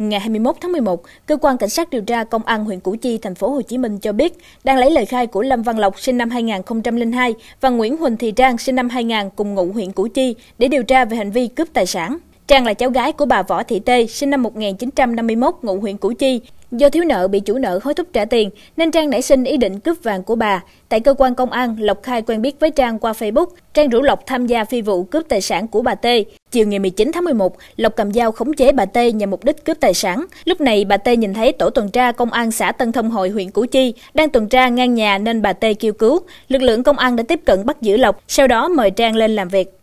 Ngày 21 tháng 11, cơ quan cảnh sát điều tra công an huyện Củ Chi thành phố Hồ Chí Minh cho biết đang lấy lời khai của Lâm Văn Lộc sinh năm 2002 và Nguyễn Huỳnh Thị Trang sinh năm 2000 cùng ngụ huyện Củ Chi để điều tra về hành vi cướp tài sản. Trang là cháu gái của bà Võ Thị Tê, sinh năm 1951, ngụ huyện Củ Chi. Do thiếu nợ bị chủ nợ hối thúc trả tiền, nên Trang nảy sinh ý định cướp vàng của bà. Tại cơ quan công an, Lộc khai quen biết với Trang qua Facebook. Trang rủ Lộc tham gia phi vụ cướp tài sản của bà Tê. Chiều ngày 19 tháng 11, Lộc cầm dao khống chế bà Tê nhằm mục đích cướp tài sản. Lúc này, bà Tê nhìn thấy tổ tuần tra công an xã Tân Thông Hội huyện Củ Chi đang tuần tra ngang nhà nên bà Tê kêu cứu. Lực lượng công an đã tiếp cận bắt giữ Lộc, sau đó mời Trang lên làm việc.